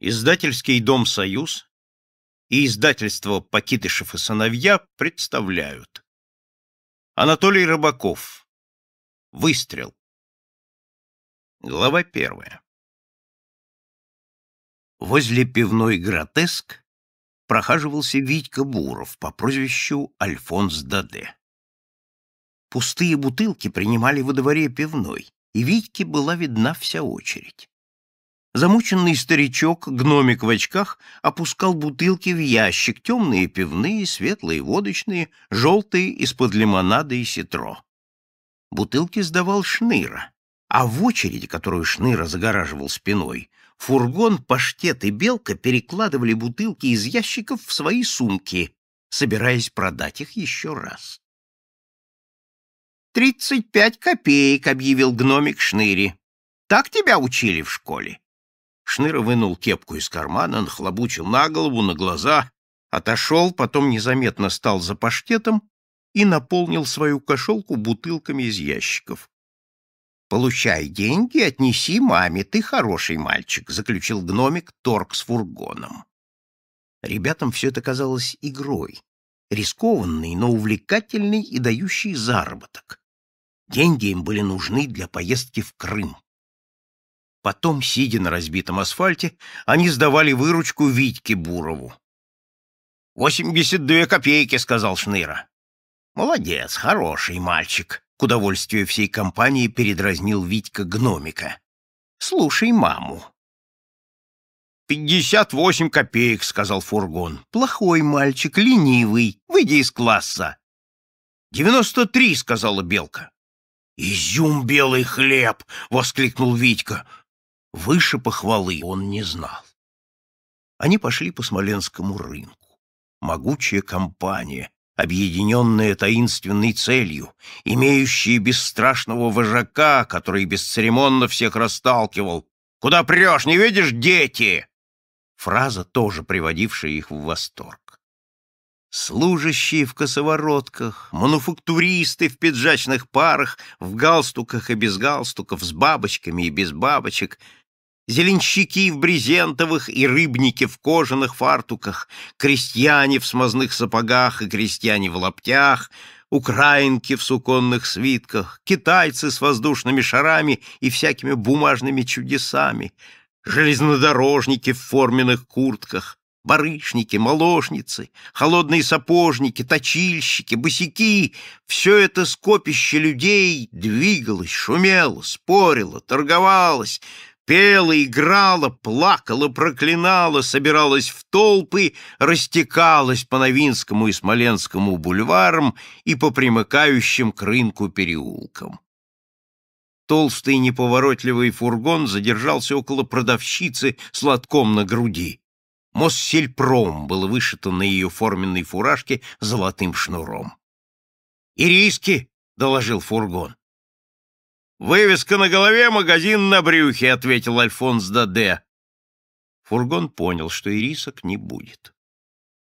Издательский дом «Союз» и издательство «Покидышев и сыновья» представляют. Анатолий Рыбаков. Выстрел. Глава первая. Возле пивной «Гротеск» прохаживался Витька Буров по прозвищу Альфонс Даде. Пустые бутылки принимали во дворе пивной, и Витьке была видна вся очередь. Замученный старичок, гномик в очках, опускал бутылки в ящик, темные пивные, светлые водочные, желтые из-под лимонада и ситро. Бутылки сдавал Шныра, а в очереди, которую Шныра загораживал спиной, фургон, паштет и белка перекладывали бутылки из ящиков в свои сумки, собираясь продать их еще раз. «Тридцать пять копеек», — объявил гномик Шныри. «Так тебя учили в школе?» Шныра вынул кепку из кармана, нахлобучил на голову, на глаза, отошел, потом незаметно стал за паштетом и наполнил свою кошелку бутылками из ящиков. «Получай деньги, отнеси маме, ты хороший мальчик», — заключил гномик торг с фургоном. Ребятам все это казалось игрой, рискованной, но увлекательной и дающей заработок. Деньги им были нужны для поездки в Крым. Потом, сидя на разбитом асфальте, они сдавали выручку Витьке Бурову. «Восемьдесят две копейки», — сказал Шныра. «Молодец, хороший мальчик», — к удовольствию всей компании передразнил Витька гномика. «Слушай маму». «Пятьдесят восемь копеек», — сказал фургон. «Плохой мальчик, ленивый. Выйди из класса». «Девяносто три», — сказала Белка. «Изюм белый хлеб!» — воскликнул Витька. Выше похвалы он не знал. Они пошли по Смоленскому рынку. Могучая компания, объединенная таинственной целью, имеющая бесстрашного вожака, который бесцеремонно всех расталкивал. «Куда прешь? Не видишь, дети?» Фраза, тоже приводившая их в восторг. Служащие в косоворотках, мануфактуристы в пиджачных парах, в галстуках и без галстуков, с бабочками и без бабочек — Зеленщики в брезентовых и рыбники в кожаных фартуках, крестьяне в смазных сапогах и крестьяне в лаптях, украинки в суконных свитках, китайцы с воздушными шарами и всякими бумажными чудесами, железнодорожники в форменных куртках, барышники, молочницы, холодные сапожники, точильщики, босики — все это скопище людей двигалось, шумело, спорило, торговалось, пела, играла, плакала, проклинала, собиралась в толпы, растекалась по Новинскому и Смоленскому бульварам и по примыкающим к рынку переулкам. Толстый неповоротливый фургон задержался около продавщицы с лотком на груди. Моссельпром было вышито на ее форменной фуражке золотым шнуром. «Ириски!» — доложил фургон. «Вывеска на голове, магазин на брюхе», — ответил Альфонс Даде. Фургон понял, что Ирисок не будет.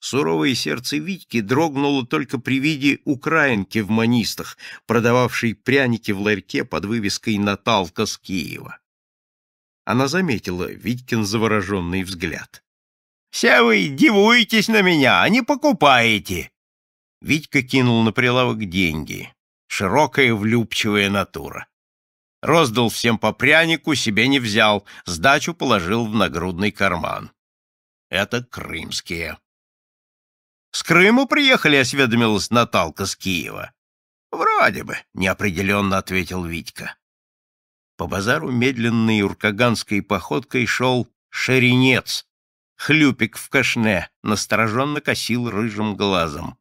Суровое сердце Витьки дрогнуло только при виде украинки в манистах, продававшей пряники в ларьке под вывеской «Наталка с Киева». Она заметила Витькин завороженный взгляд. «Все вы дивуетесь на меня, а не покупаете!» Витька кинул на прилавок деньги. Широкая влюбчивая натура. Роздал всем по прянику, себе не взял, сдачу положил в нагрудный карман. Это крымские. «С Крыма приехали», — осведомилась Наталка с Киева. «Вроде бы», — неопределенно ответил Витька. По базару медленной уркаганской походкой шел шеренец. Хлюпик в кашне настороженно косил рыжим глазом.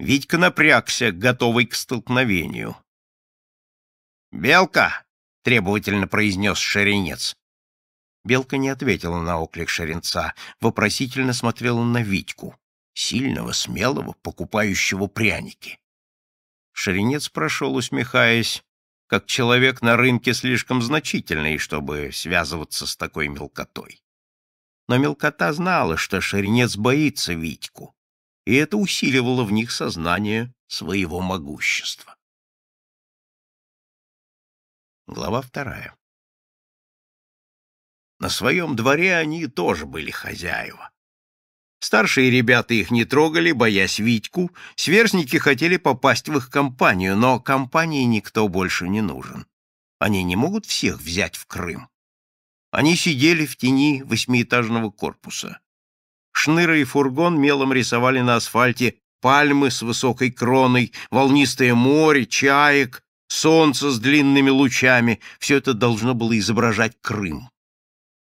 Витька напрягся, готовый к столкновению. «Белка!» — требовательно произнес Шеренец. Белка не ответила на оклик Шеренца, вопросительно смотрела на Витьку, сильного, смелого, покупающего пряники. Шеренец прошел, усмехаясь, как человек на рынке слишком значительный, чтобы связываться с такой мелкотой. Но мелкота знала, что Шеренец боится Витьку, и это усиливало в них сознание своего могущества. Глава вторая. На своем дворе они тоже были хозяева. Старшие ребята их не трогали, боясь Витьку, сверстники хотели попасть в их компанию, но компании никто больше не нужен. Они не могут всех взять в Крым. Они сидели в тени восьмиэтажного корпуса. Шныра и фургон мелом рисовали на асфальте пальмы с высокой кроной, волнистое море, чаек, солнце с длинными лучами — все это должно было изображать Крым.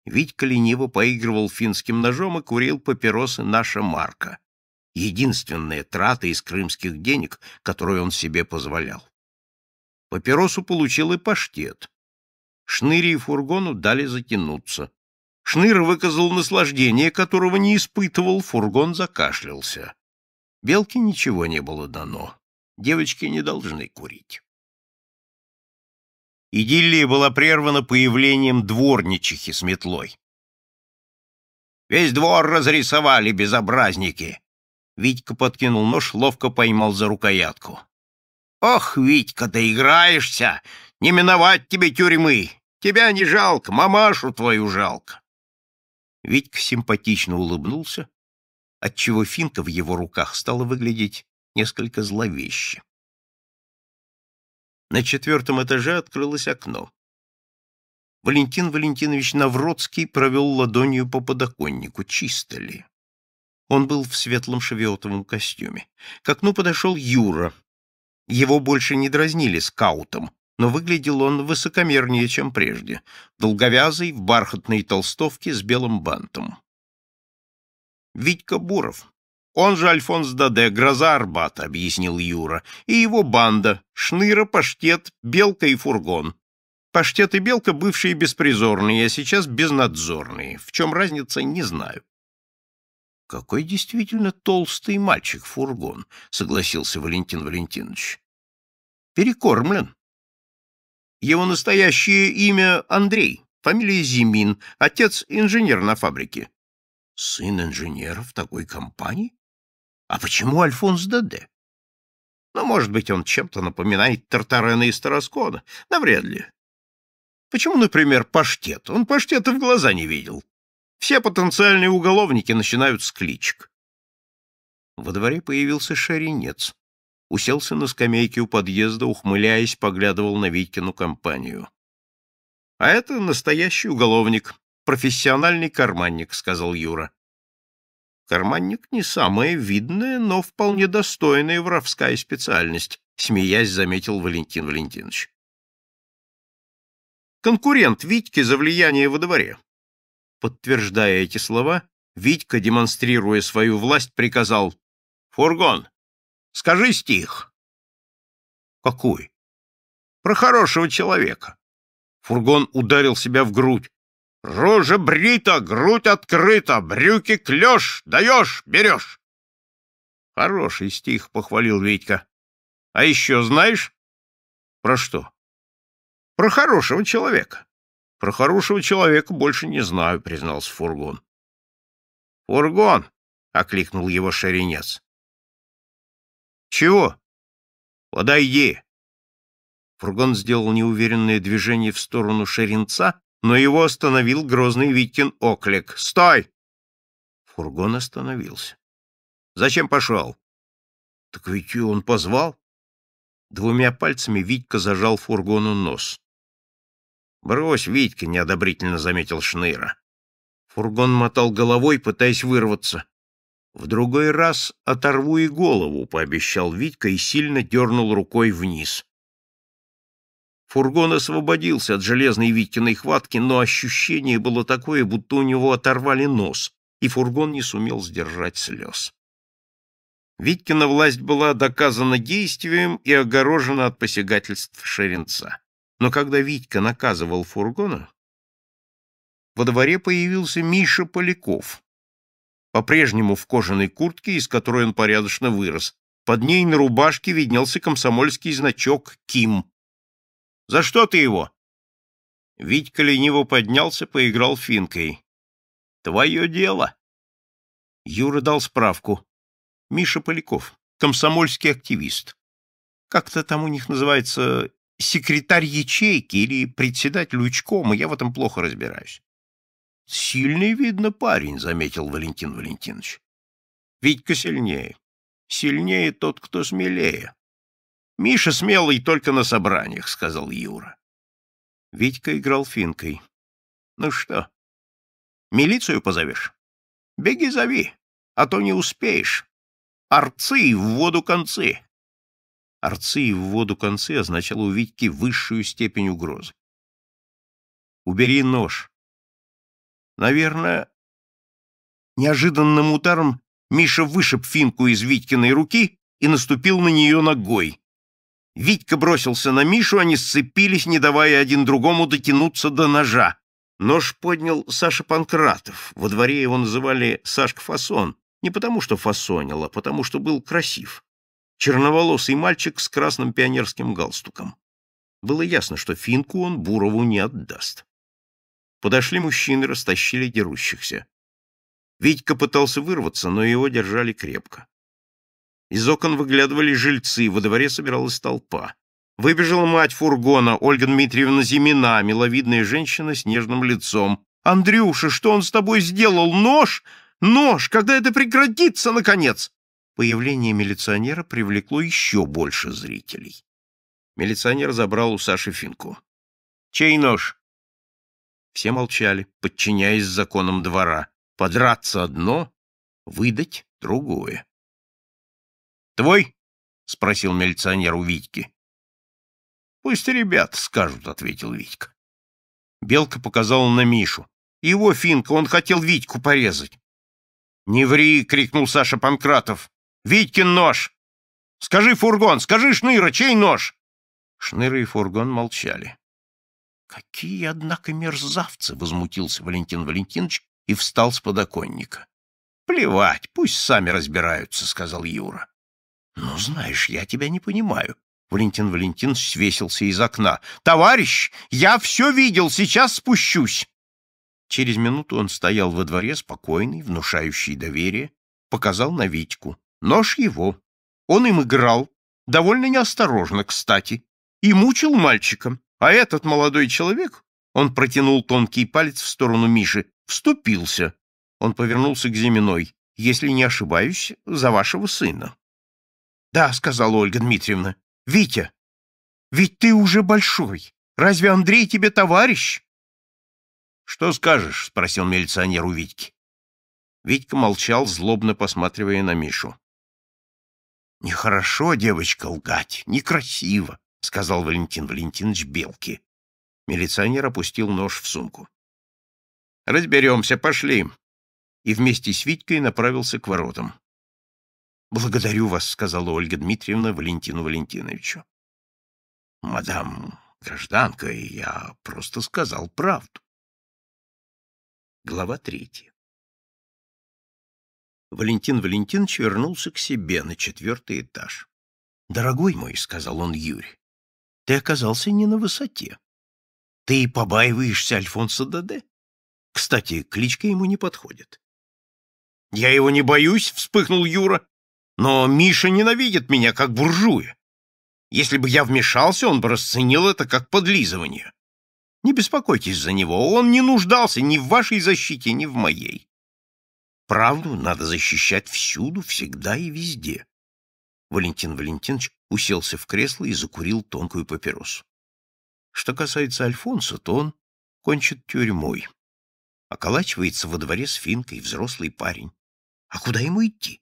Витька лениво поигрывал финским ножом и курил папиросы «Наша марка» — единственная трата из крымских денег, которую он себе позволял. Папиросу получил и паштет. Шныре и фургону дали затянуться. Шныр выказал наслаждение, которого не испытывал, фургон закашлялся. Белке ничего не было дано. Девочки не должны курить идиллия была прервана появлением дворничихи с метлой. «Весь двор разрисовали, безобразники!» Витька подкинул нож, ловко поймал за рукоятку. «Ох, Витька, доиграешься! Не миновать тебе тюрьмы! Тебя не жалко, мамашу твою жалко!» Витька симпатично улыбнулся, отчего финка в его руках стала выглядеть несколько зловеще. На четвертом этаже открылось окно. Валентин Валентинович Навродский провел ладонью по подоконнику, чисто ли. Он был в светлом шевиотовом костюме. К окну подошел Юра. Его больше не дразнили скаутом, но выглядел он высокомернее, чем прежде, долговязый, в бархатной толстовке с белым бантом. Витька Буров, он же Альфонс Даде, гроза Арбата, — объяснил Юра, — и его банда, Шныра, Паштет, Белка и Фургон. Паштет и Белка — бывшие беспризорные, а сейчас безнадзорные. В чем разница, не знаю. — Какой действительно толстый мальчик Фургон, — согласился Валентин Валентинович. — Перекормлен. Его настоящее имя Андрей, фамилия Зимин, отец инженер на фабрике. — Сын инженера в такой компании? А почему Альфонс Даде? Ну, может быть, он чем-то напоминает Тартарена из Тараскона. Навряд ли. Почему, например, паштет? Он паштета в глаза не видел. Все потенциальные уголовники начинают с кличек. Во дворе появился шаринец. Уселся на скамейке у подъезда, ухмыляясь, поглядывал на Витькину компанию. — А это настоящий уголовник, профессиональный карманник, — сказал Юра. Карманник не самая видная, но вполне достойная воровская специальность, смеясь, заметил Валентин Валентинович. Конкурент Витьки за влияние во дворе. Подтверждая эти слова, Витька, демонстрируя свою власть, приказал «Фургон, скажи стих». «Какой?» «Про хорошего человека». Фургон ударил себя в грудь. Рожа брита, грудь открыта, брюки клёш, даешь, берешь. Хороший стих, похвалил Витька. А еще знаешь? Про что? Про хорошего человека. Про хорошего человека больше не знаю, признался фургон. Фургон, окликнул его шеренец. Чего? Подойди. Фургон сделал неуверенное движение в сторону шеренца, но его остановил грозный Виткин оклик. «Стой!» Фургон остановился. «Зачем пошел?» «Так ведь он позвал». Двумя пальцами Витька зажал фургону нос. «Брось, Витька!» — неодобрительно заметил Шныра. Фургон мотал головой, пытаясь вырваться. «В другой раз оторву и голову», — пообещал Витька и сильно дернул рукой вниз. Фургон освободился от железной Виткиной хватки, но ощущение было такое, будто у него оторвали нос, и фургон не сумел сдержать слез. Виткина власть была доказана действием и огорожена от посягательств Шеренца. Но когда Витька наказывал фургона, во дворе появился Миша Поляков, по-прежнему в кожаной куртке, из которой он порядочно вырос. Под ней на рубашке виднелся комсомольский значок «Ким», за что ты его?» Витька лениво поднялся, поиграл финкой. «Твое дело!» Юра дал справку. «Миша Поляков, комсомольский активист. Как-то там у них называется секретарь ячейки или председатель учкома, я в этом плохо разбираюсь». «Сильный, видно, парень», — заметил Валентин Валентинович. «Витька сильнее. Сильнее тот, кто смелее. «Миша смелый только на собраниях», — сказал Юра. Витька играл финкой. «Ну что, милицию позовешь? Беги зови, а то не успеешь. Арцы в воду концы!» Арцы в воду концы означало у Витьки высшую степень угрозы. «Убери нож». Наверное, неожиданным ударом Миша вышиб финку из Витькиной руки и наступил на нее ногой. Витька бросился на Мишу, они сцепились, не давая один другому дотянуться до ножа. Нож поднял Саша Панкратов, во дворе его называли Сашка Фасон, не потому что фасонил, а потому что был красив. Черноволосый мальчик с красным пионерским галстуком. Было ясно, что финку он Бурову не отдаст. Подошли мужчины, растащили дерущихся. Витька пытался вырваться, но его держали крепко. Из окон выглядывали жильцы, во дворе собиралась толпа. Выбежала мать фургона, Ольга Дмитриевна Зимина, миловидная женщина с нежным лицом. «Андрюша, что он с тобой сделал? Нож? Нож! Когда это прекратится, наконец?» Появление милиционера привлекло еще больше зрителей. Милиционер забрал у Саши финку. «Чей нож?» Все молчали, подчиняясь законам двора. «Подраться одно, выдать другое». «Твой?» — спросил милиционер у Витьки. «Пусть ребят скажут», — ответил Витька. Белка показала на Мишу. «Его финка, он хотел Витьку порезать». «Не ври!» — крикнул Саша Панкратов. «Витькин нож! Скажи, фургон, скажи, Шныра, чей нож?» Шныра и фургон молчали. «Какие, однако, мерзавцы!» — возмутился Валентин Валентинович и встал с подоконника. «Плевать, пусть сами разбираются», — сказал Юра. «Ну, знаешь, я тебя не понимаю». Валентин Валентинович свесился из окна. «Товарищ, я все видел, сейчас спущусь!» Через минуту он стоял во дворе, спокойный, внушающий доверие, показал на Витьку. Нож его. Он им играл, довольно неосторожно, кстати, и мучил мальчика. А этот молодой человек, он протянул тонкий палец в сторону Миши, вступился. Он повернулся к Зиминой. «Если не ошибаюсь, за вашего сына». «Да», — сказала Ольга Дмитриевна. «Витя, ведь ты уже большой. Разве Андрей тебе товарищ?» «Что скажешь?» — спросил милиционер у Витьки. Витька молчал, злобно посматривая на Мишу. «Нехорошо, девочка, лгать, некрасиво», — сказал Валентин Валентинович Белки. Милиционер опустил нож в сумку. «Разберемся, пошли!» И вместе с Витькой направился к воротам. «Благодарю вас», — сказала Ольга Дмитриевна Валентину Валентиновичу. «Мадам гражданка, я просто сказал правду». Глава третья. Валентин Валентинович вернулся к себе на четвертый этаж. «Дорогой мой», — сказал он Юре, — «ты оказался не на высоте. Ты и побаиваешься Альфонса Даде? Кстати, кличка ему не подходит». «Я его не боюсь!» — вспыхнул Юра. Но Миша ненавидит меня как буржуя. Если бы я вмешался, он бы расценил это как подлизывание. Не беспокойтесь за него, он не нуждался ни в вашей защите, ни в моей. Правду надо защищать всюду, всегда и везде. Валентин Валентинович уселся в кресло и закурил тонкую папиросу. Что касается Альфонса, то он кончит тюрьмой. Околачивается во дворе с финкой взрослый парень. А куда ему идти?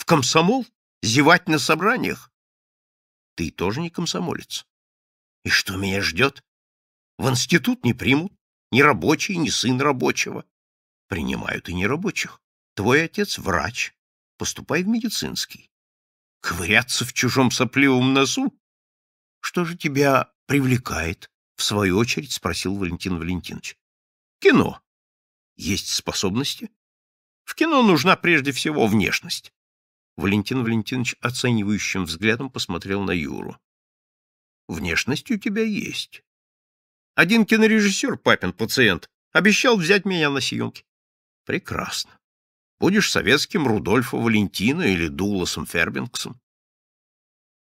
В комсомол? Зевать на собраниях? Ты тоже не комсомолец. И что меня ждет? В институт не примут. Ни рабочий, ни сын рабочего. Принимают и нерабочих. Твой отец врач. Поступай в медицинский. Ковыряться в чужом сопливом носу? Что же тебя привлекает? В свою очередь спросил Валентин Валентинович. Кино. Есть способности? В кино нужна прежде всего внешность. Валентин Валентинович оценивающим взглядом посмотрел на Юру. «Внешность у тебя есть. Один кинорежиссер, папин пациент, обещал взять меня на съемки. Прекрасно. Будешь советским Рудольфо Валентина или Дуласом Фербингсом.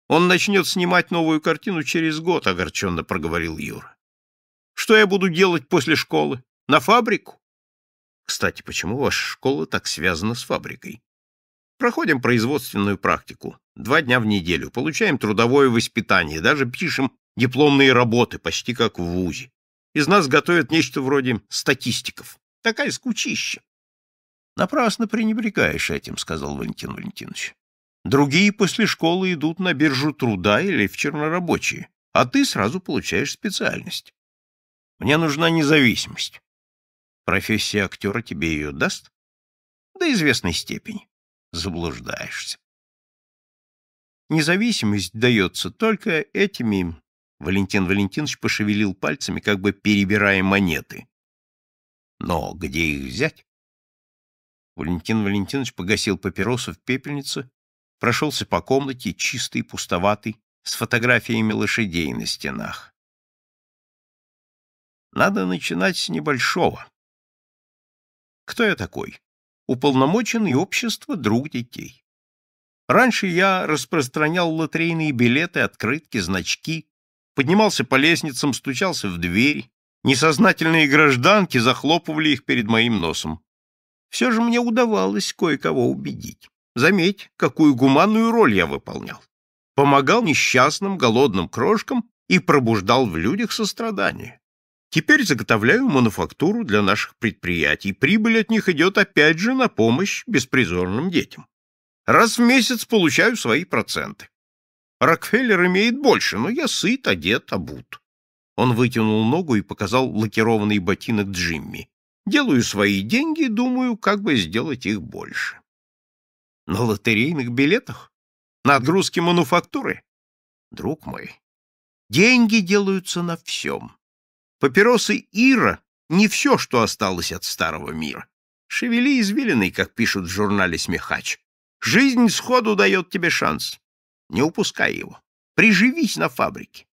Он начнет снимать новую картину через год, — огорченно проговорил Юра. Что я буду делать после школы? На фабрику? Кстати, почему ваша школа так связана с фабрикой? Проходим производственную практику. Два дня в неделю. Получаем трудовое воспитание. Даже пишем дипломные работы, почти как в ВУЗе. Из нас готовят нечто вроде статистиков. Такая скучища. Напрасно пренебрегаешь этим, сказал Валентин Валентинович. Другие после школы идут на биржу труда или в чернорабочие, а ты сразу получаешь специальность. Мне нужна независимость. Профессия актера тебе ее даст? До известной степени заблуждаешься. Независимость дается только этими... Валентин Валентинович пошевелил пальцами, как бы перебирая монеты. Но где их взять? Валентин Валентинович погасил папиросу в пепельнице, прошелся по комнате, чистый, пустоватый, с фотографиями лошадей на стенах. Надо начинать с небольшого. Кто я такой? Уполномочен и общество друг детей. Раньше я распространял лотерейные билеты, открытки, значки, поднимался по лестницам, стучался в дверь. Несознательные гражданки захлопывали их перед моим носом. Все же мне удавалось кое-кого убедить. Заметь, какую гуманную роль я выполнял. Помогал несчастным, голодным крошкам и пробуждал в людях сострадание. Теперь заготовляю мануфактуру для наших предприятий. Прибыль от них идет опять же на помощь беспризорным детям. Раз в месяц получаю свои проценты. Рокфеллер имеет больше, но я сыт, одет, обут. Он вытянул ногу и показал лакированный ботинок Джимми. Делаю свои деньги и думаю, как бы сделать их больше. На лотерейных билетах? На отгрузке мануфактуры? Друг мой, деньги делаются на всем. Папиросы Ира — не все, что осталось от старого мира. Шевели извилиной, как пишут в журнале «Смехач». Жизнь сходу дает тебе шанс. Не упускай его. Приживись на фабрике.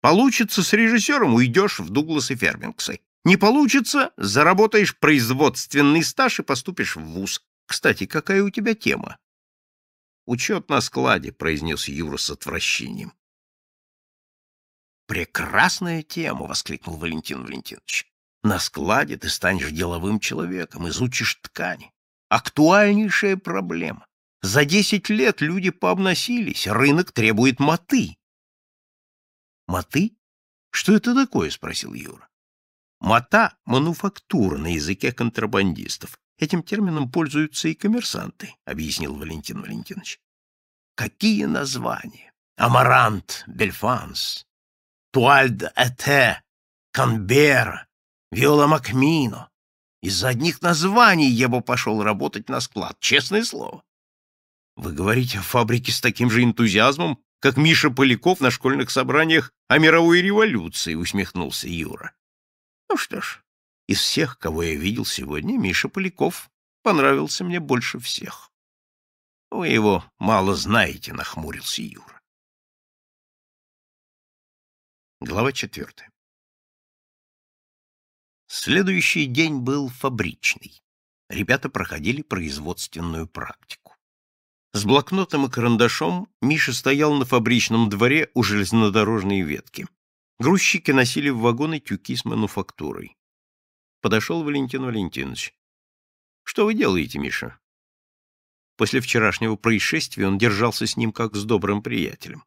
Получится с режиссером — уйдешь в Дуглас и Фермингсы. Не получится — заработаешь производственный стаж и поступишь в ВУЗ. Кстати, какая у тебя тема? — Учет на складе, — произнес Юра с отвращением. «Прекрасная тема!» — воскликнул Валентин Валентинович. «На складе ты станешь деловым человеком, изучишь ткани. Актуальнейшая проблема. За десять лет люди пообносились, рынок требует моты». «Моты? Что это такое?» — спросил Юра. «Мота — мануфактура на языке контрабандистов. Этим термином пользуются и коммерсанты», — объяснил Валентин Валентинович. «Какие названия? Амарант, Бельфанс, Туальд Эте, Канбера, Виола Макмино. Из-за одних названий я бы пошел работать на склад, честное слово. Вы говорите о фабрике с таким же энтузиазмом, как Миша Поляков на школьных собраниях о мировой революции, — усмехнулся Юра. Ну что ж, из всех, кого я видел сегодня, Миша Поляков понравился мне больше всех. Вы его мало знаете, — нахмурился Юра. Глава 4. Следующий день был фабричный. Ребята проходили производственную практику. С блокнотом и карандашом Миша стоял на фабричном дворе у железнодорожной ветки. Грузчики носили в вагоны тюки с мануфактурой. Подошел Валентин Валентинович. «Что вы делаете, Миша?» После вчерашнего происшествия он держался с ним как с добрым приятелем.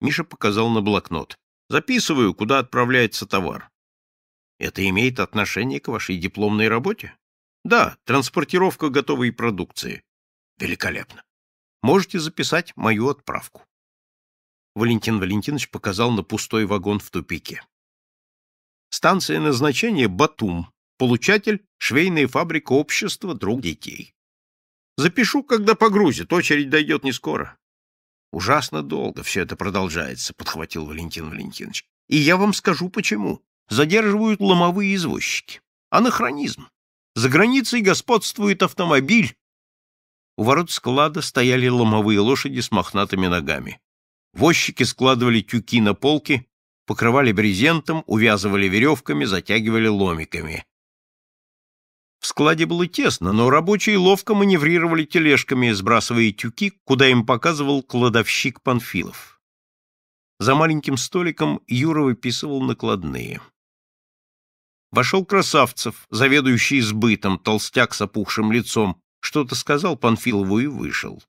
Миша показал на блокнот. Записываю, куда отправляется товар. Это имеет отношение к вашей дипломной работе? Да, транспортировка готовой продукции. Великолепно. Можете записать мою отправку. Валентин Валентинович показал на пустой вагон в тупике. Станция назначения Батум. Получатель — швейная фабрика общества «Друг детей». Запишу, когда погрузит, очередь дойдет не скоро. Ужасно долго все это продолжается, — подхватил Валентин Валентинович. И я вам скажу, почему. Задерживают ломовые извозчики. Анахронизм. За границей господствует автомобиль. У ворот склада стояли ломовые лошади с мохнатыми ногами. Возчики складывали тюки на полки, покрывали брезентом, увязывали веревками, затягивали ломиками. В складе было тесно, но рабочие ловко маневрировали тележками, сбрасывая тюки, куда им показывал кладовщик Панфилов. За маленьким столиком Юра выписывал накладные. Вошел Красавцев, заведующий сбытом, толстяк с опухшим лицом, что-то сказал Панфилову и вышел.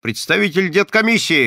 «Представитель деткомиссии!»